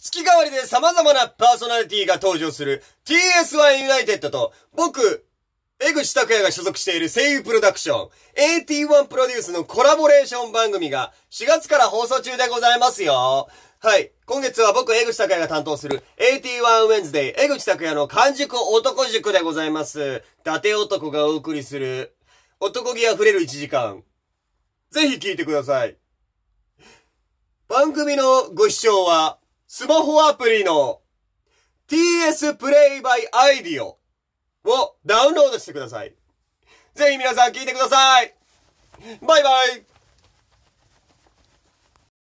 月替わりで様々なパーソナリティが登場する TS1 ユナイテッドと僕、江口拓也が所属している声優プロダクション AT1 プロデュースのコラボレーション番組が4月から放送中でございますよ。はい。今月は僕、江口拓也が担当する AT1 ウェンズデイ江口拓也の完熟男塾でございます。伊達男がお送りする男気あふれる1時間。ぜひ聞いてください。番組のご視聴はスマホアプリの TS プレイバイアイディオをダウンロードしてください。ぜひ皆さん聞いてください。バイバイ